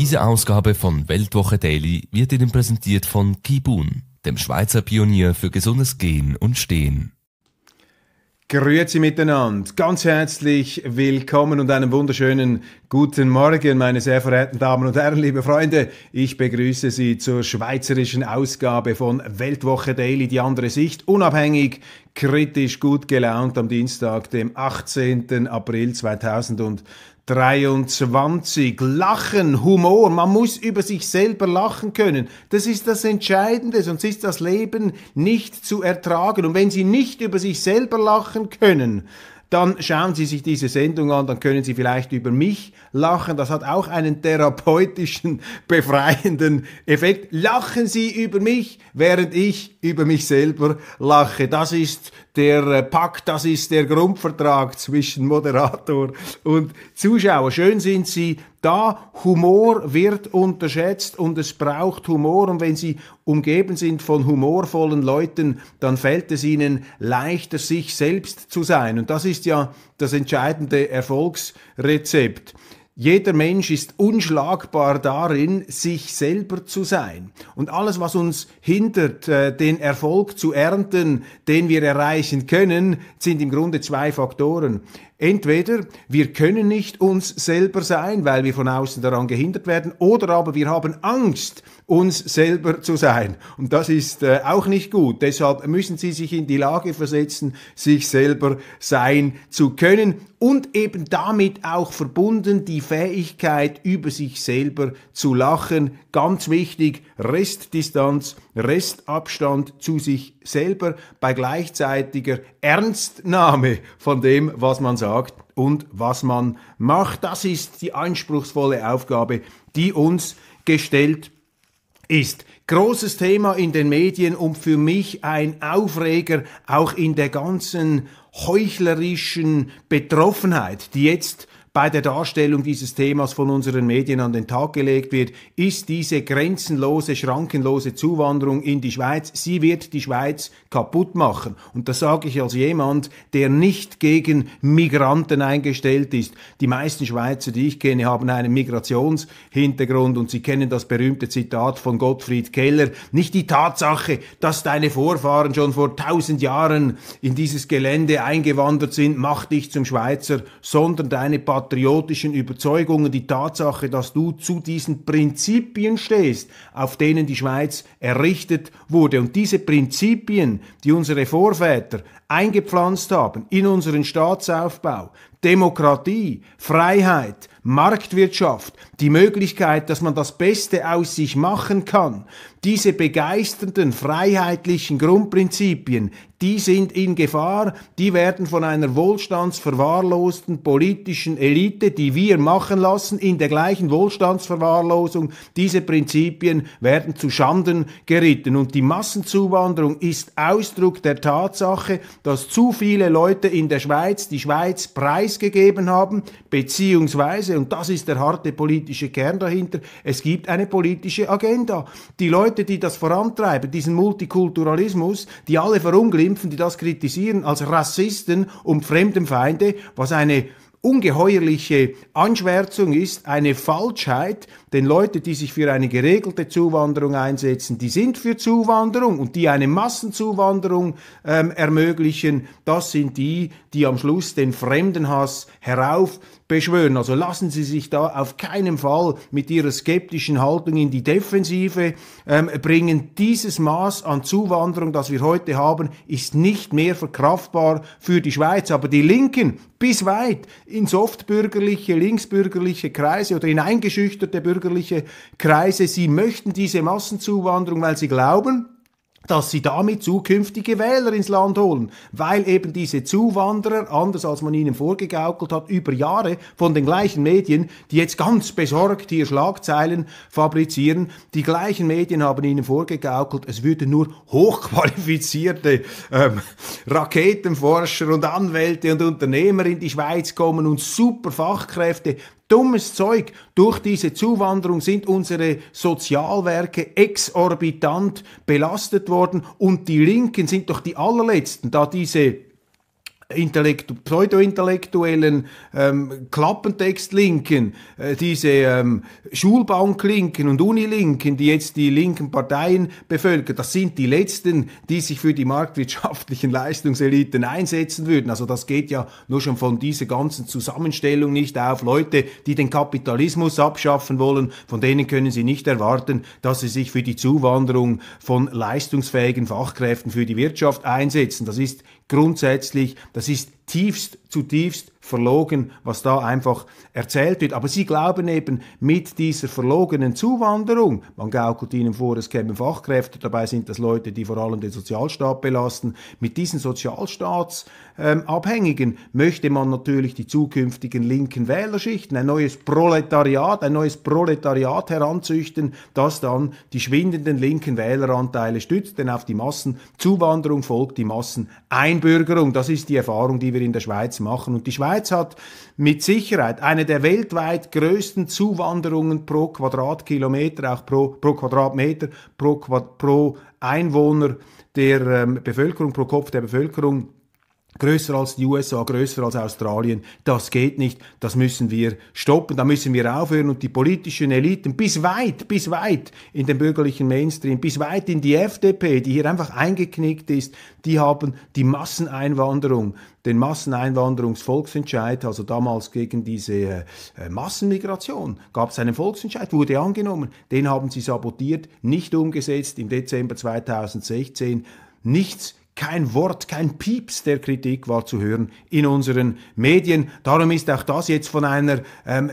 Diese Ausgabe von Weltwoche Daily wird Ihnen präsentiert von Kibun, dem Schweizer Pionier für gesundes Gehen und Stehen. Grüezi miteinander, ganz herzlich willkommen und einen wunderschönen guten Morgen, meine sehr verehrten Damen und Herren, liebe Freunde. Ich begrüße Sie zur schweizerischen Ausgabe von Weltwoche Daily, die andere Sicht, unabhängig, kritisch, gut gelaunt am Dienstag, dem 18. April 2020. 23. Lachen, Humor. Man muss über sich selber lachen können. Das ist das Entscheidende, sonst ist das Leben nicht zu ertragen. Und wenn Sie nicht über sich selber lachen können, dann schauen Sie sich diese Sendung an, dann können Sie vielleicht über mich lachen. Das hat auch einen therapeutischen, befreienden Effekt. Lachen Sie über mich, während ich über mich selber lache. Das ist der äh, Pakt, das ist der Grundvertrag zwischen Moderator und Zuschauer. Schön sind Sie da Humor wird unterschätzt und es braucht Humor und wenn Sie umgeben sind von humorvollen Leuten, dann fällt es Ihnen leichter, sich selbst zu sein. Und das ist ja das entscheidende Erfolgsrezept. Jeder Mensch ist unschlagbar darin, sich selber zu sein. Und alles, was uns hindert, äh, den Erfolg zu ernten, den wir erreichen können, sind im Grunde zwei Faktoren. Entweder wir können nicht uns selber sein, weil wir von außen daran gehindert werden, oder aber wir haben Angst, uns selber zu sein. Und das ist äh, auch nicht gut. Deshalb müssen Sie sich in die Lage versetzen, sich selber sein zu können und eben damit auch verbunden die Fähigkeit, über sich selber zu lachen. Ganz wichtig, Restdistanz, Restabstand zu sich selber bei gleichzeitiger Ernstnahme von dem, was man sagt gesagt und was man macht. Das ist die anspruchsvolle Aufgabe, die uns gestellt ist. Großes Thema in den Medien und für mich ein Aufreger auch in der ganzen heuchlerischen Betroffenheit, die jetzt bei der Darstellung dieses Themas von unseren Medien an den Tag gelegt wird, ist diese grenzenlose, schrankenlose Zuwanderung in die Schweiz. Sie wird die Schweiz kaputt machen. Und das sage ich als jemand, der nicht gegen Migranten eingestellt ist. Die meisten Schweizer, die ich kenne, haben einen Migrationshintergrund und sie kennen das berühmte Zitat von Gottfried Keller. Nicht die Tatsache, dass deine Vorfahren schon vor tausend Jahren in dieses Gelände eingewandert sind, macht dich zum Schweizer, sondern deine Pat patriotischen Überzeugungen die Tatsache, dass du zu diesen Prinzipien stehst, auf denen die Schweiz errichtet wurde. Und diese Prinzipien, die unsere Vorväter eingepflanzt haben in unseren Staatsaufbau, Demokratie, Freiheit, Marktwirtschaft, die Möglichkeit, dass man das Beste aus sich machen kann, diese begeisternden freiheitlichen Grundprinzipien, die sind in Gefahr, die werden von einer wohlstandsverwahrlosten politischen Elite, die wir machen lassen, in der gleichen Wohlstandsverwahrlosung, diese Prinzipien werden zu Schanden geritten. Und die Massenzuwanderung ist Ausdruck der Tatsache, dass zu viele Leute in der Schweiz die Schweiz preisgegeben haben, beziehungsweise, und das ist der harte politische Kern dahinter, es gibt eine politische Agenda. Die Leute Leute, die das vorantreiben, diesen Multikulturalismus, die alle verunglimpfen, die das kritisieren, als Rassisten und Fremdenfeinde, was eine ungeheuerliche Anschwärzung ist, eine Falschheit, denn Leute, die sich für eine geregelte Zuwanderung einsetzen, die sind für Zuwanderung und die eine Massenzuwanderung ähm, ermöglichen, das sind die, die am Schluss den Fremdenhass heraufbeschwören. Also lassen Sie sich da auf keinen Fall mit Ihrer skeptischen Haltung in die Defensive ähm, bringen. Dieses Maß an Zuwanderung, das wir heute haben, ist nicht mehr verkraftbar für die Schweiz. Aber die Linken bis weit in softbürgerliche, linksbürgerliche Kreise oder in eingeschüchterte Bürger bürgerliche Kreise, sie möchten diese Massenzuwanderung, weil sie glauben, dass sie damit zukünftige Wähler ins Land holen, weil eben diese Zuwanderer, anders als man ihnen vorgegaukelt hat, über Jahre von den gleichen Medien, die jetzt ganz besorgt hier Schlagzeilen fabrizieren, die gleichen Medien haben ihnen vorgegaukelt, es würden nur hochqualifizierte ähm, Raketenforscher und Anwälte und Unternehmer in die Schweiz kommen und super Fachkräfte, dummes Zeug. Durch diese Zuwanderung sind unsere Sozialwerke exorbitant belastet worden und die Linken sind doch die allerletzten, da diese Intellektu pseudo-intellektuellen ähm, Klappentext-Linken, äh, diese ähm, Schulbank-Linken und Unilinken, die jetzt die linken Parteien bevölkern, das sind die letzten, die sich für die marktwirtschaftlichen Leistungseliten einsetzen würden. Also das geht ja nur schon von dieser ganzen Zusammenstellung nicht auf. Leute, die den Kapitalismus abschaffen wollen, von denen können sie nicht erwarten, dass sie sich für die Zuwanderung von leistungsfähigen Fachkräften für die Wirtschaft einsetzen. Das ist grundsätzlich, das ist tiefst, zutiefst verlogen, was da einfach erzählt wird. Aber sie glauben eben mit dieser verlogenen Zuwanderung, man gaukelt ihnen vor, es kämen Fachkräfte, dabei sind das Leute, die vor allem den Sozialstaat belasten, mit diesen Sozialstaatsabhängigen ähm, möchte man natürlich die zukünftigen linken Wählerschichten, ein neues Proletariat, ein neues Proletariat heranzüchten, das dann die schwindenden linken Wähleranteile stützt, denn auf die Massenzuwanderung folgt die Masseneinbürgerung. Das ist die Erfahrung, die wir wir in der Schweiz machen. Und die Schweiz hat mit Sicherheit eine der weltweit größten Zuwanderungen pro Quadratkilometer, auch pro, pro Quadratmeter, pro, pro Einwohner der ähm, Bevölkerung, pro Kopf der Bevölkerung größer als die USA, größer als Australien. Das geht nicht. Das müssen wir stoppen. Da müssen wir aufhören und die politischen Eliten bis weit, bis weit in den bürgerlichen Mainstream, bis weit in die FDP, die hier einfach eingeknickt ist, die haben die Masseneinwanderung, den Masseneinwanderungsvolksentscheid, also damals gegen diese äh, äh Massenmigration, gab es einen Volksentscheid, wurde angenommen. Den haben sie sabotiert, nicht umgesetzt im Dezember 2016. Nichts kein Wort, kein Pieps der Kritik war zu hören in unseren Medien. Darum ist auch das jetzt von einer ähm,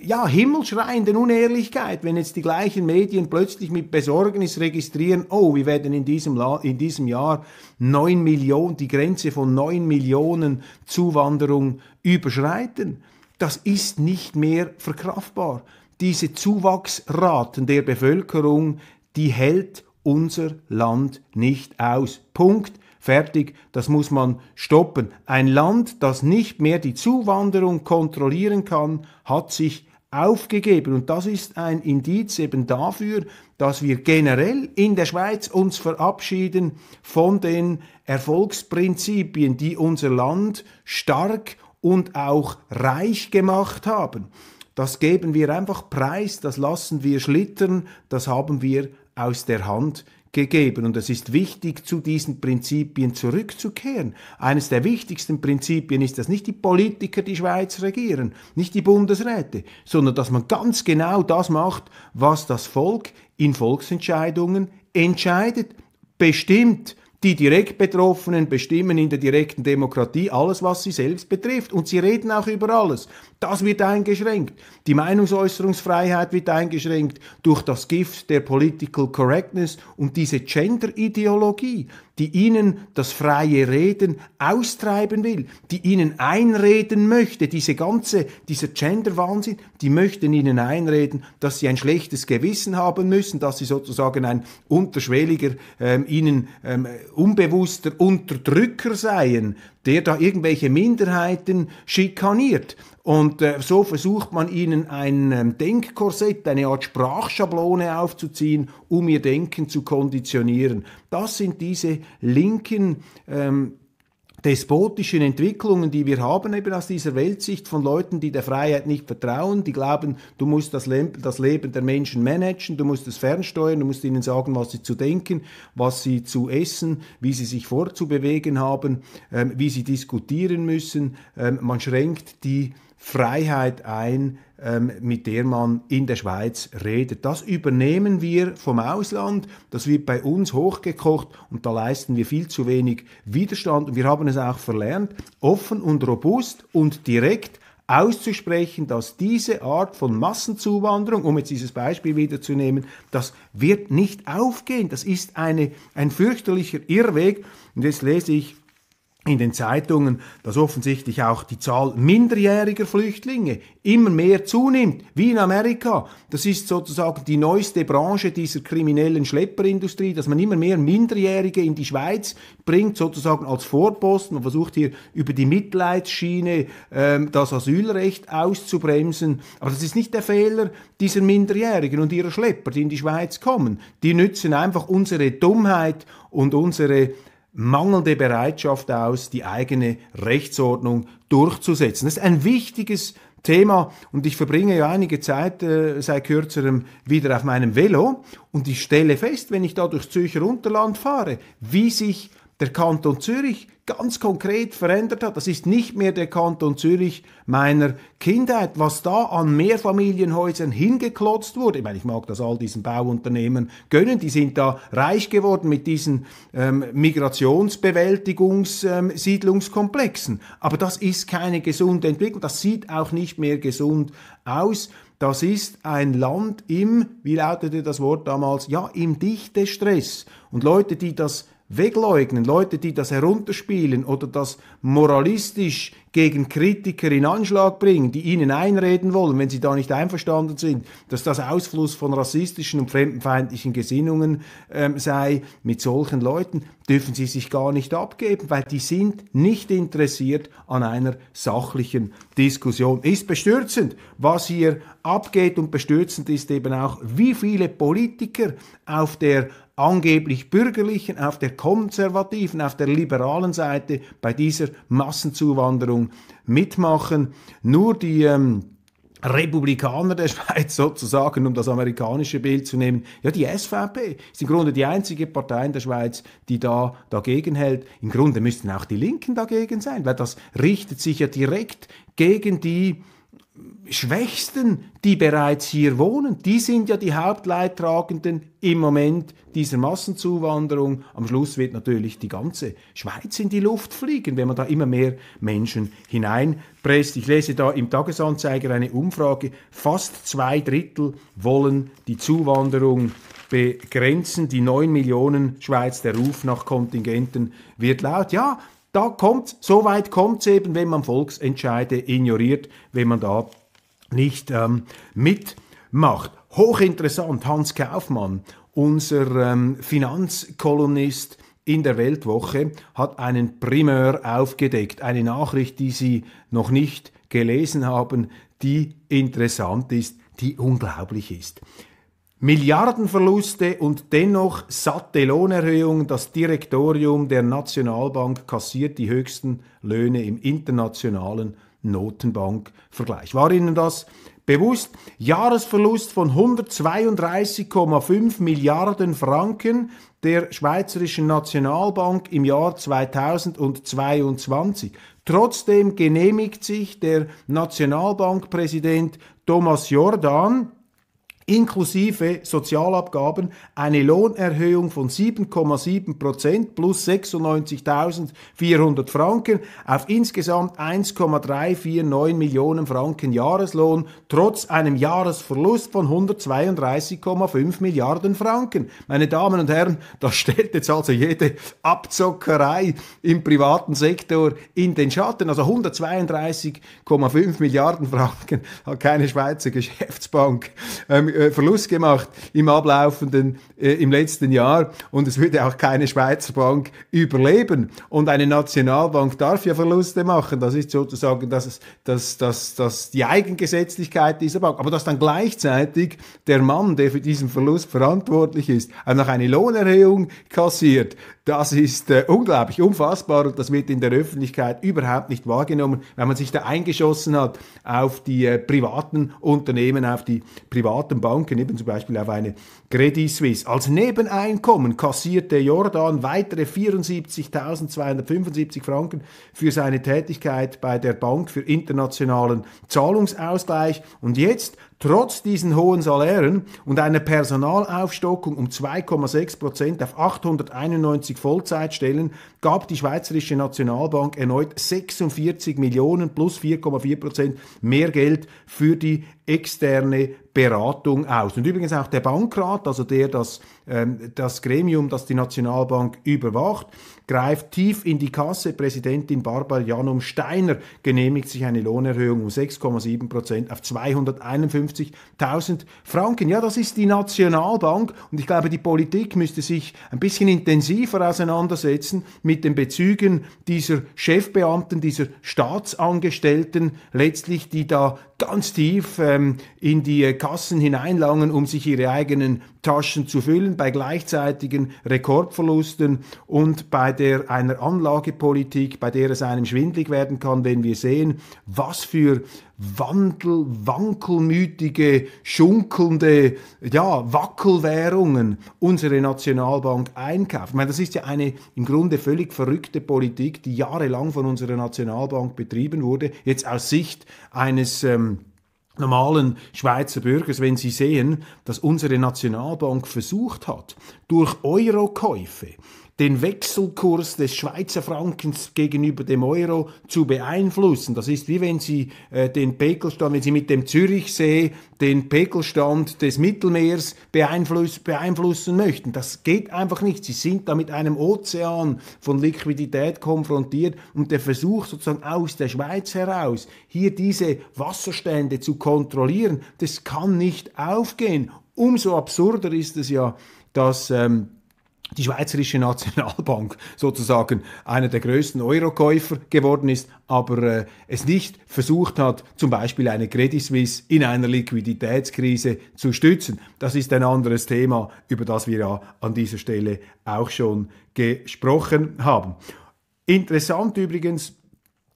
ja, himmelschreienden Unehrlichkeit, wenn jetzt die gleichen Medien plötzlich mit Besorgnis registrieren, oh, wir werden in diesem, La in diesem Jahr 9 Millionen, die Grenze von 9 Millionen Zuwanderung überschreiten. Das ist nicht mehr verkraftbar. Diese Zuwachsraten der Bevölkerung, die hält unser Land nicht aus. Punkt. Fertig, das muss man stoppen. Ein Land, das nicht mehr die Zuwanderung kontrollieren kann, hat sich aufgegeben. Und das ist ein Indiz eben dafür, dass wir generell in der Schweiz uns verabschieden von den Erfolgsprinzipien, die unser Land stark und auch reich gemacht haben. Das geben wir einfach preis, das lassen wir schlittern, das haben wir aus der Hand gegeben. Und es ist wichtig, zu diesen Prinzipien zurückzukehren. Eines der wichtigsten Prinzipien ist, dass nicht die Politiker die Schweiz regieren, nicht die Bundesräte, sondern dass man ganz genau das macht, was das Volk in Volksentscheidungen entscheidet, bestimmt die direkt Betroffenen bestimmen in der direkten Demokratie alles, was sie selbst betrifft. Und sie reden auch über alles. Das wird eingeschränkt. Die Meinungsäußerungsfreiheit wird eingeschränkt durch das Gift der Political Correctness und diese Gender-Ideologie, die ihnen das freie Reden austreiben will, die ihnen einreden möchte. Diese ganze, dieser Gender-Wahnsinn, die möchten ihnen einreden, dass sie ein schlechtes Gewissen haben müssen, dass sie sozusagen ein unterschwelliger ähm, ihnen ähm, unbewusster Unterdrücker seien, der da irgendwelche Minderheiten schikaniert. Und äh, so versucht man ihnen ein ähm, Denkkorsett, eine Art Sprachschablone aufzuziehen, um ihr Denken zu konditionieren. Das sind diese linken ähm, despotischen Entwicklungen, die wir haben, eben aus dieser Weltsicht von Leuten, die der Freiheit nicht vertrauen, die glauben, du musst das, Le das Leben der Menschen managen, du musst es fernsteuern, du musst ihnen sagen, was sie zu denken, was sie zu essen, wie sie sich vorzubewegen haben, ähm, wie sie diskutieren müssen. Ähm, man schränkt die Freiheit ein, ähm, mit der man in der Schweiz redet. Das übernehmen wir vom Ausland, das wird bei uns hochgekocht und da leisten wir viel zu wenig Widerstand und wir haben es auch verlernt, offen und robust und direkt auszusprechen, dass diese Art von Massenzuwanderung, um jetzt dieses Beispiel wiederzunehmen, das wird nicht aufgehen. Das ist eine, ein fürchterlicher Irrweg. Und jetzt lese ich in den Zeitungen, dass offensichtlich auch die Zahl minderjähriger Flüchtlinge immer mehr zunimmt, wie in Amerika. Das ist sozusagen die neueste Branche dieser kriminellen Schlepperindustrie, dass man immer mehr Minderjährige in die Schweiz bringt, sozusagen als Vorposten und versucht hier über die Mitleidsschiene ähm, das Asylrecht auszubremsen. Aber das ist nicht der Fehler dieser Minderjährigen und ihrer Schlepper, die in die Schweiz kommen. Die nützen einfach unsere Dummheit und unsere mangelnde Bereitschaft aus, die eigene Rechtsordnung durchzusetzen. Das ist ein wichtiges Thema und ich verbringe ja einige Zeit äh, seit kürzerem wieder auf meinem Velo und ich stelle fest, wenn ich da durchs Zürcher Unterland fahre, wie sich der Kanton Zürich ganz konkret verändert hat. Das ist nicht mehr der Kanton Zürich meiner Kindheit, was da an Mehrfamilienhäusern hingeklotzt wurde. Ich meine, ich mag das all diesen Bauunternehmen gönnen. Die sind da reich geworden mit diesen ähm, Migrationsbewältigungssiedlungskomplexen. Ähm, Aber das ist keine gesunde Entwicklung. Das sieht auch nicht mehr gesund aus. Das ist ein Land im, wie lautete das Wort damals, ja, im Stress. Und Leute, die das wegleugnen, Leute, die das herunterspielen oder das moralistisch gegen Kritiker in Anschlag bringen, die ihnen einreden wollen, wenn sie da nicht einverstanden sind, dass das Ausfluss von rassistischen und fremdenfeindlichen Gesinnungen ähm, sei, mit solchen Leuten dürfen sie sich gar nicht abgeben, weil die sind nicht interessiert an einer sachlichen Diskussion. Ist bestürzend, was hier abgeht und bestürzend ist eben auch, wie viele Politiker auf der angeblich bürgerlichen, auf der konservativen, auf der liberalen Seite bei dieser Massenzuwanderung mitmachen. Nur die ähm, Republikaner der Schweiz sozusagen, um das amerikanische Bild zu nehmen. Ja, die SVP ist im Grunde die einzige Partei in der Schweiz, die da dagegen hält. Im Grunde müssten auch die Linken dagegen sein, weil das richtet sich ja direkt gegen die Schwächsten, die bereits hier wohnen, die sind ja die Hauptleidtragenden im Moment dieser Massenzuwanderung. Am Schluss wird natürlich die ganze Schweiz in die Luft fliegen, wenn man da immer mehr Menschen hineinpresst. Ich lese da im Tagesanzeiger eine Umfrage. Fast zwei Drittel wollen die Zuwanderung begrenzen. Die neun Millionen Schweiz, der Ruf nach Kontingenten wird laut. Ja, da kommt, so weit kommt es eben, wenn man Volksentscheide ignoriert, wenn man da nicht ähm, mitmacht. Hochinteressant, Hans Kaufmann, unser ähm, Finanzkolumnist in der Weltwoche, hat einen Primeur aufgedeckt, eine Nachricht, die Sie noch nicht gelesen haben, die interessant ist, die unglaublich ist. Milliardenverluste und dennoch satte Lohnerhöhungen. Das Direktorium der Nationalbank kassiert die höchsten Löhne im internationalen Notenbankvergleich. War Ihnen das bewusst? Jahresverlust von 132,5 Milliarden Franken der Schweizerischen Nationalbank im Jahr 2022. Trotzdem genehmigt sich der Nationalbankpräsident Thomas Jordan inklusive Sozialabgaben eine Lohnerhöhung von 7,7 Prozent plus 96.400 Franken auf insgesamt 1,349 Millionen Franken Jahreslohn trotz einem Jahresverlust von 132,5 Milliarden Franken. Meine Damen und Herren, das stellt jetzt also jede Abzockerei im privaten Sektor in den Schatten. Also 132,5 Milliarden Franken hat keine Schweizer Geschäftsbank ähm, äh, Verlust gemacht im ablaufenden, äh, im letzten Jahr und es würde auch keine Schweizer Bank überleben. Und eine Nationalbank darf ja Verluste machen. Das ist sozusagen das, das, das, das die Eigengesetzlichkeit dieser Bank. Aber dass dann gleichzeitig der Mann, der für diesen Verlust verantwortlich ist, auch noch eine Lohnerhöhung kassiert, das ist äh, unglaublich, unfassbar und das wird in der Öffentlichkeit überhaupt nicht wahrgenommen, weil man sich da eingeschossen hat auf die äh, privaten Unternehmen, auf die privaten Banken, eben zum Beispiel auf eine Credit Suisse. Als Nebeneinkommen kassierte Jordan weitere 74.275 Franken für seine Tätigkeit bei der Bank für internationalen Zahlungsausgleich und jetzt Trotz diesen hohen Salären und einer Personalaufstockung um 2,6 Prozent auf 891 Vollzeitstellen gab die Schweizerische Nationalbank erneut 46 Millionen plus 4,4 Prozent mehr Geld für die externe Beratung aus. Und übrigens auch der Bankrat, also der das, ähm, das Gremium, das die Nationalbank überwacht, greift tief in die Kasse. Präsidentin Barbara Janum Steiner genehmigt sich eine Lohnerhöhung um 6,7 Prozent auf 251.000 Franken. Ja, das ist die Nationalbank und ich glaube, die Politik müsste sich ein bisschen intensiver auseinandersetzen mit den Bezügen dieser Chefbeamten, dieser Staatsangestellten letztlich, die da ganz tief ähm, in die Kassen hineinlangen, um sich ihre eigenen Taschen zu füllen, bei gleichzeitigen Rekordverlusten und bei der, einer Anlagepolitik, bei der es einem schwindlig werden kann, wenn wir sehen, was für Wandel, wankelmütige, schunkelnde, ja, Wackelwährungen unsere Nationalbank einkauft. Ich meine, das ist ja eine im Grunde völlig verrückte Politik, die jahrelang von unserer Nationalbank betrieben wurde, jetzt aus Sicht eines ähm, normalen Schweizer Bürgers, wenn sie sehen, dass unsere Nationalbank versucht hat, durch Eurokäufe den Wechselkurs des Schweizer Frankens gegenüber dem Euro zu beeinflussen. Das ist wie wenn Sie äh, den Pegelstand, wenn Sie mit dem Zürichsee den Pegelstand des Mittelmeers beeinfluss, beeinflussen möchten. Das geht einfach nicht. Sie sind da mit einem Ozean von Liquidität konfrontiert und der Versuch sozusagen aus der Schweiz heraus, hier diese Wasserstände zu kontrollieren, das kann nicht aufgehen. Umso absurder ist es ja, dass ähm, die Schweizerische Nationalbank sozusagen einer der größten Eurokäufer geworden ist, aber äh, es nicht versucht hat, zum Beispiel eine Credit Suisse in einer Liquiditätskrise zu stützen. Das ist ein anderes Thema, über das wir ja an dieser Stelle auch schon gesprochen haben. Interessant übrigens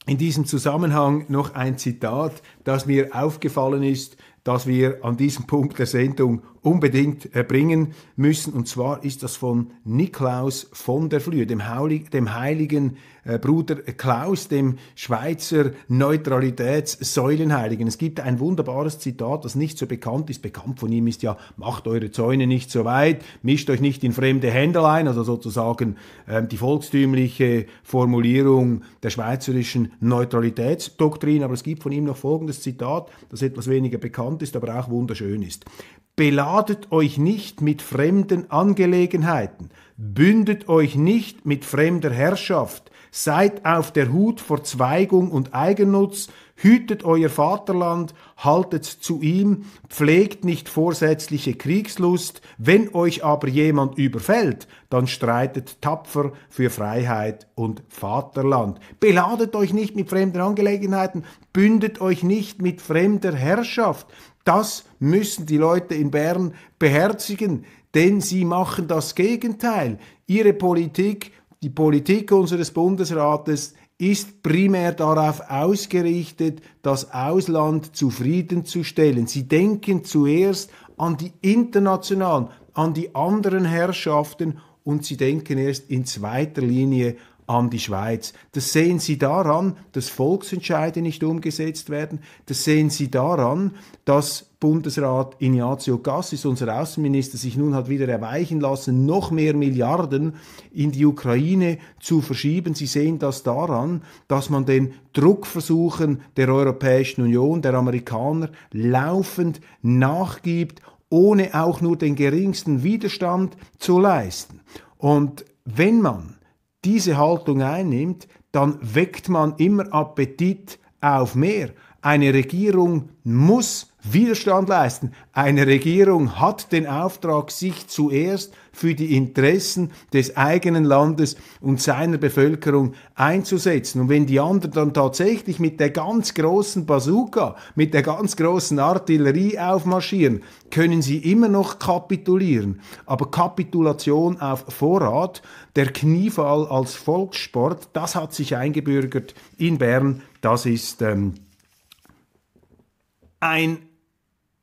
in diesem Zusammenhang noch ein Zitat, das mir aufgefallen ist, dass wir an diesem Punkt der Sendung unbedingt äh, bringen müssen. Und zwar ist das von Niklaus von der Flühe, dem, heiligen äh, Bruder Klaus, dem Schweizer Neutralitätssäulenheiligen. Es gibt ein wunderbares Zitat, das nicht so bekannt ist. Bekannt von ihm ist ja, macht eure Zäune nicht so weit, mischt euch nicht in fremde Hände ein, also sozusagen ähm, die volkstümliche Formulierung der schweizerischen Neutralitätsdoktrin. Aber es gibt von ihm noch folgendes Zitat, das etwas weniger bekannt ist, aber auch wunderschön ist. Beladet euch nicht mit fremden Angelegenheiten, bündet euch nicht mit fremder Herrschaft, seid auf der Hut vor Zweigung und Eigennutz, hütet euer Vaterland, haltet zu ihm, pflegt nicht vorsätzliche Kriegslust, wenn euch aber jemand überfällt, dann streitet tapfer für Freiheit und Vaterland. Beladet euch nicht mit fremden Angelegenheiten, bündet euch nicht mit fremder Herrschaft, das müssen die Leute in Bern beherzigen, denn sie machen das Gegenteil. Ihre Politik, die Politik unseres Bundesrates ist primär darauf ausgerichtet, das Ausland zufriedenzustellen. Sie denken zuerst an die internationalen, an die anderen Herrschaften und sie denken erst in zweiter Linie an die Schweiz. Das sehen Sie daran, dass Volksentscheide nicht umgesetzt werden. Das sehen Sie daran, dass Bundesrat Ignazio Cassis, unser Außenminister, sich nun hat wieder erweichen lassen, noch mehr Milliarden in die Ukraine zu verschieben. Sie sehen das daran, dass man den Druckversuchen der Europäischen Union, der Amerikaner, laufend nachgibt, ohne auch nur den geringsten Widerstand zu leisten. Und wenn man diese Haltung einnimmt, dann weckt man immer Appetit auf mehr. Eine Regierung muss Widerstand leisten. Eine Regierung hat den Auftrag, sich zuerst für die Interessen des eigenen Landes und seiner Bevölkerung einzusetzen. Und wenn die anderen dann tatsächlich mit der ganz großen Bazooka, mit der ganz großen Artillerie aufmarschieren, können sie immer noch kapitulieren. Aber Kapitulation auf Vorrat, der Kniefall als Volkssport, das hat sich eingebürgert in Bern. Das ist ähm, ein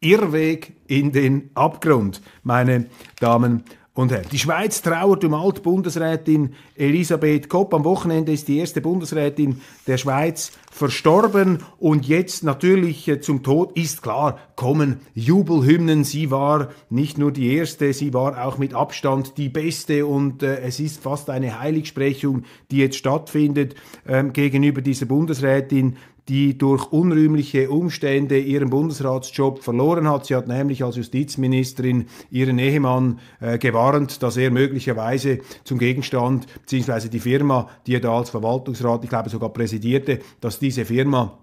Irrweg in den Abgrund, meine Damen und Herren. Die Schweiz trauert um Altbundesrätin Elisabeth Kopp. Am Wochenende ist die erste Bundesrätin der Schweiz verstorben und jetzt natürlich äh, zum Tod ist klar, kommen Jubelhymnen. Sie war nicht nur die erste, sie war auch mit Abstand die beste und äh, es ist fast eine Heiligsprechung, die jetzt stattfindet ähm, gegenüber dieser Bundesrätin, die durch unrühmliche Umstände ihren Bundesratsjob verloren hat. Sie hat nämlich als Justizministerin ihren Ehemann äh, gewarnt, dass er möglicherweise zum Gegenstand bzw. die Firma, die er da als Verwaltungsrat, ich glaube sogar präsidierte, dass diese Firma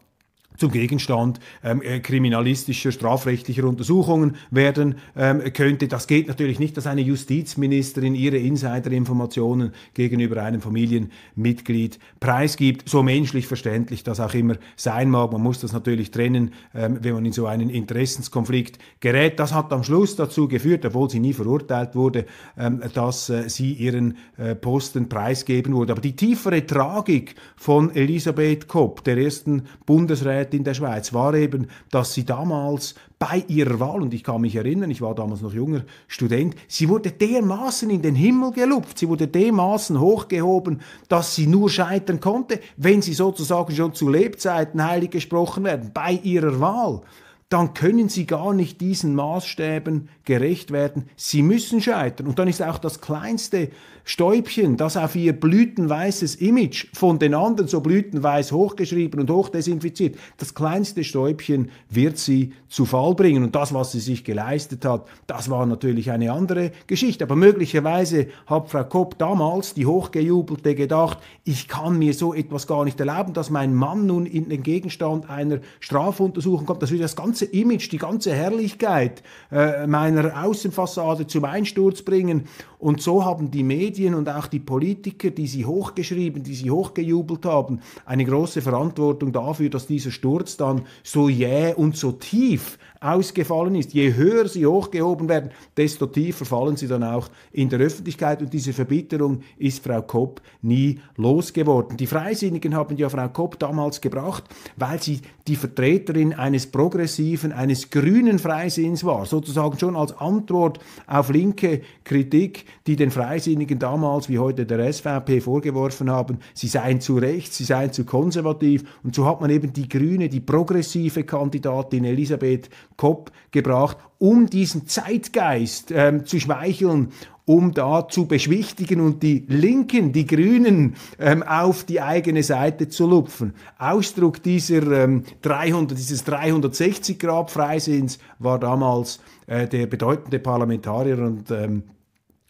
zum Gegenstand ähm, äh, kriminalistischer, strafrechtlicher Untersuchungen werden äh, könnte. Das geht natürlich nicht, dass eine Justizministerin ihre Insiderinformationen gegenüber einem Familienmitglied preisgibt. So menschlich verständlich das auch immer sein mag. Man muss das natürlich trennen, äh, wenn man in so einen Interessenskonflikt gerät. Das hat am Schluss dazu geführt, obwohl sie nie verurteilt wurde, ähm, dass äh, sie ihren äh, Posten preisgeben wurde. Aber die tiefere Tragik von Elisabeth Kopp, der ersten Bundesrätin, Wert in der Schweiz war eben, dass sie damals bei ihrer Wahl, und ich kann mich erinnern, ich war damals noch junger Student, sie wurde dermaßen in den Himmel gelupft, sie wurde dermaßen hochgehoben, dass sie nur scheitern konnte, wenn sie sozusagen schon zu Lebzeiten heilig gesprochen werden, bei ihrer Wahl dann können sie gar nicht diesen Maßstäben gerecht werden. Sie müssen scheitern. Und dann ist auch das kleinste Stäubchen, das auf ihr blütenweißes Image von den anderen so blütenweiß hochgeschrieben und hochdesinfiziert, das kleinste Stäubchen wird sie zu Fall bringen. Und das, was sie sich geleistet hat, das war natürlich eine andere Geschichte. Aber möglicherweise hat Frau Kopp damals, die Hochgejubelte, gedacht, ich kann mir so etwas gar nicht erlauben, dass mein Mann nun in den Gegenstand einer Strafuntersuchung kommt, Das würde das ganze Image, die ganze Herrlichkeit äh, meiner Außenfassade zum Einsturz bringen und so haben die Medien und auch die Politiker, die sie hochgeschrieben, die sie hochgejubelt haben, eine große Verantwortung dafür, dass dieser Sturz dann so jäh und so tief ausgefallen ist. Je höher sie hochgehoben werden, desto tiefer fallen sie dann auch in der Öffentlichkeit. Und diese Verbitterung ist Frau Kopp nie losgeworden. Die Freisinnigen haben ja Frau Kopp damals gebracht, weil sie die Vertreterin eines progressiven, eines grünen Freisinns war, sozusagen schon als Antwort auf linke Kritik die den Freisinnigen damals wie heute der SVP vorgeworfen haben, sie seien zu rechts, sie seien zu konservativ. Und so hat man eben die grüne, die progressive Kandidatin Elisabeth Kopp gebracht, um diesen Zeitgeist ähm, zu schmeicheln um da zu beschwichtigen und die Linken, die Grünen, ähm, auf die eigene Seite zu lupfen. Ausdruck dieser, ähm, 300, dieses 360-Grad-Freisinns war damals äh, der bedeutende Parlamentarier und ähm,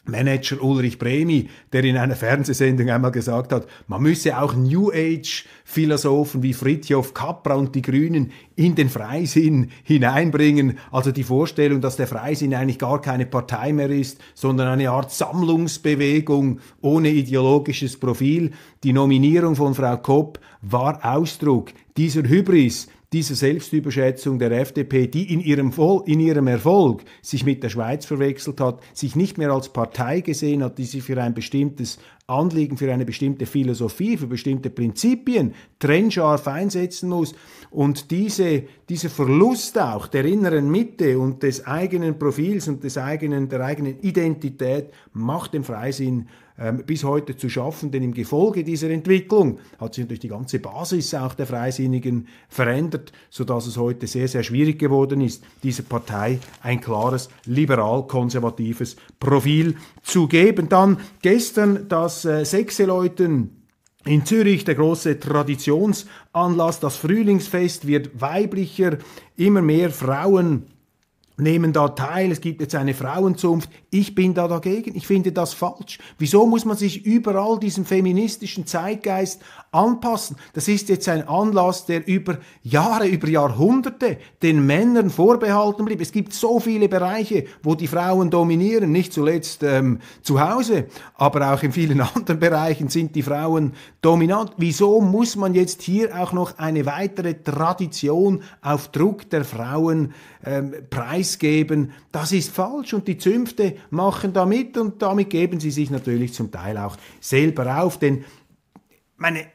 Manager Ulrich Bremi, der in einer Fernsehsendung einmal gesagt hat, man müsse auch New Age Philosophen wie Fritjof Capra und die Grünen in den Freisinn hineinbringen. Also die Vorstellung, dass der Freisinn eigentlich gar keine Partei mehr ist, sondern eine Art Sammlungsbewegung ohne ideologisches Profil. Die Nominierung von Frau Kopp war Ausdruck dieser Hybris, diese Selbstüberschätzung der FDP, die in ihrem, in ihrem, Erfolg sich mit der Schweiz verwechselt hat, sich nicht mehr als Partei gesehen hat, die sich für ein bestimmtes Anliegen für eine bestimmte Philosophie, für bestimmte Prinzipien trennscharf einsetzen muss. Und diese, dieser Verlust auch der inneren Mitte und des eigenen Profils und des eigenen, der eigenen Identität macht dem Freisinn ähm, bis heute zu schaffen, denn im Gefolge dieser Entwicklung hat sich natürlich die ganze Basis auch der Freisinnigen verändert, sodass es heute sehr, sehr schwierig geworden ist, dieser Partei ein klares liberal-konservatives Profil zu geben. Dann gestern das das äh, Sechseleuten in Zürich, der große Traditionsanlass, das Frühlingsfest wird weiblicher, immer mehr Frauen nehmen da teil, es gibt jetzt eine Frauenzunft. Ich bin da dagegen, ich finde das falsch. Wieso muss man sich überall diesem feministischen Zeitgeist anpassen? Das ist jetzt ein Anlass, der über Jahre, über Jahrhunderte den Männern vorbehalten blieb. Es gibt so viele Bereiche, wo die Frauen dominieren, nicht zuletzt ähm, zu Hause, aber auch in vielen anderen Bereichen sind die Frauen dominant. Wieso muss man jetzt hier auch noch eine weitere Tradition auf Druck der Frauen ähm, preisen? preisgeben, das ist falsch und die Zünfte machen damit und damit geben sie sich natürlich zum Teil auch selber auf, denn meine,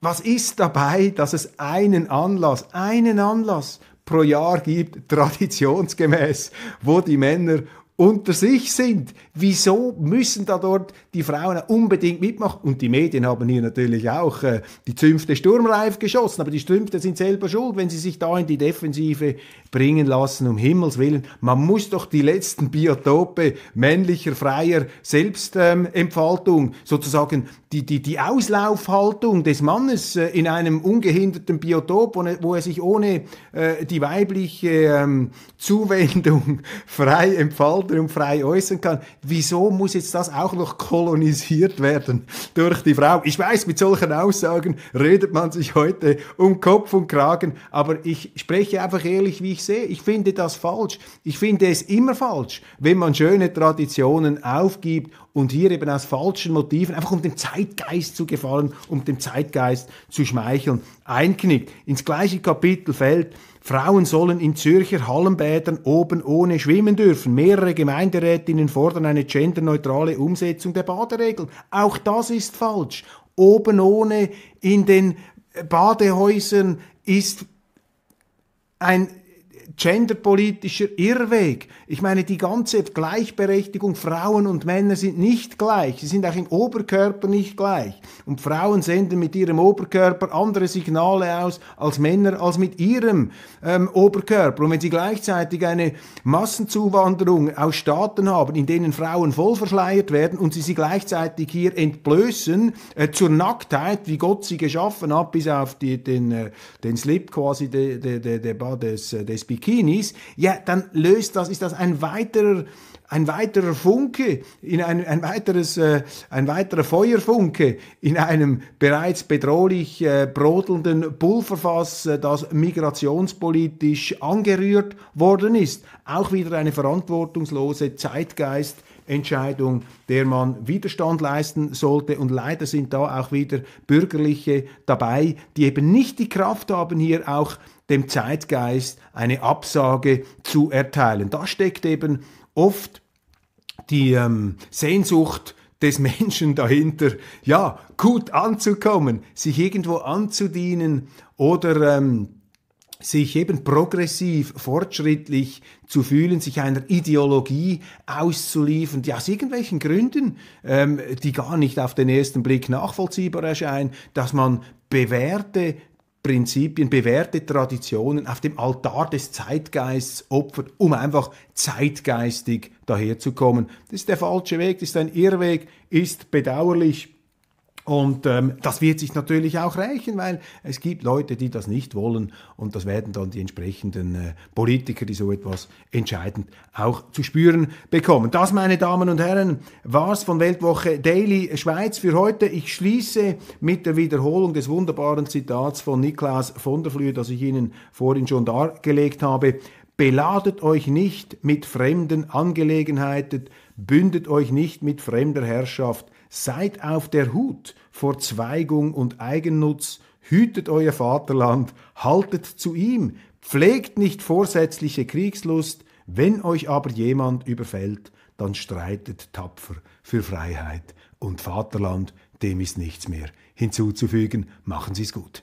was ist dabei, dass es einen Anlass, einen Anlass pro Jahr gibt, traditionsgemäß, wo die Männer unter sich sind Wieso müssen da dort die Frauen unbedingt mitmachen? Und die Medien haben hier natürlich auch äh, die Zünfte sturmreif geschossen, aber die Zünfte sind selber schuld, wenn sie sich da in die Defensive bringen lassen, um Himmels Willen. Man muss doch die letzten Biotope männlicher, freier Selbstempfaltung, ähm, sozusagen die, die, die Auslaufhaltung des Mannes äh, in einem ungehinderten Biotop, wo, wo er sich ohne äh, die weibliche ähm, Zuwendung frei entfalten und frei äußern kann, wieso muss jetzt das auch noch kolonisiert werden durch die Frau? Ich weiß, mit solchen Aussagen redet man sich heute um Kopf und Kragen, aber ich spreche einfach ehrlich, wie ich sehe. Ich finde das falsch. Ich finde es immer falsch, wenn man schöne Traditionen aufgibt und hier eben aus falschen Motiven, einfach um dem Zeitgeist zu gefallen, um dem Zeitgeist zu schmeicheln, einknickt. Ins gleiche Kapitel fällt Frauen sollen in Zürcher Hallenbädern oben ohne schwimmen dürfen. Mehrere Gemeinderätinnen fordern eine genderneutrale Umsetzung der Baderegeln. Auch das ist falsch. Oben ohne in den Badehäusern ist ein genderpolitischer Irrweg. Ich meine, die ganze Gleichberechtigung, Frauen und Männer sind nicht gleich. Sie sind auch im Oberkörper nicht gleich. Und Frauen senden mit ihrem Oberkörper andere Signale aus als Männer, als mit ihrem ähm, Oberkörper. Und wenn sie gleichzeitig eine Massenzuwanderung aus Staaten haben, in denen Frauen voll verschleiert werden und sie sie gleichzeitig hier entblößen äh, zur Nacktheit, wie Gott sie geschaffen hat, bis auf die, den, äh, den Slip quasi de, de, de, de, des, äh, des Bikinis, ja, dann löst das, ist das ein weiterer ein weiterer Funke, in ein, ein, weiteres, äh, ein weiterer Feuerfunke in einem bereits bedrohlich äh, brodelnden Pulverfass, äh, das migrationspolitisch angerührt worden ist. Auch wieder eine verantwortungslose Zeitgeist Entscheidung, der man Widerstand leisten sollte. Und leider sind da auch wieder Bürgerliche dabei, die eben nicht die Kraft haben, hier auch dem Zeitgeist eine Absage zu erteilen. Da steckt eben oft die ähm, Sehnsucht des Menschen dahinter, ja, gut anzukommen, sich irgendwo anzudienen oder ähm, sich eben progressiv, fortschrittlich zu fühlen, sich einer Ideologie auszuliefern, die aus irgendwelchen Gründen, ähm, die gar nicht auf den ersten Blick nachvollziehbar erscheinen, dass man bewährte Prinzipien, bewährte Traditionen auf dem Altar des Zeitgeists opfert, um einfach zeitgeistig daherzukommen. Das ist der falsche Weg, das ist ein Irrweg, ist bedauerlich und ähm, das wird sich natürlich auch rächen, weil es gibt Leute, die das nicht wollen und das werden dann die entsprechenden äh, Politiker, die so etwas entscheidend auch zu spüren bekommen. Das, meine Damen und Herren, war es von Weltwoche Daily Schweiz für heute. Ich schließe mit der Wiederholung des wunderbaren Zitats von Niklaus von der Flühe, das ich Ihnen vorhin schon dargelegt habe. Beladet euch nicht mit fremden Angelegenheiten, bündet euch nicht mit fremder Herrschaft, Seid auf der Hut vor Zweigung und Eigennutz, hütet euer Vaterland, haltet zu ihm, pflegt nicht vorsätzliche Kriegslust, wenn euch aber jemand überfällt, dann streitet tapfer für Freiheit und Vaterland, dem ist nichts mehr hinzuzufügen. Machen Sie es gut.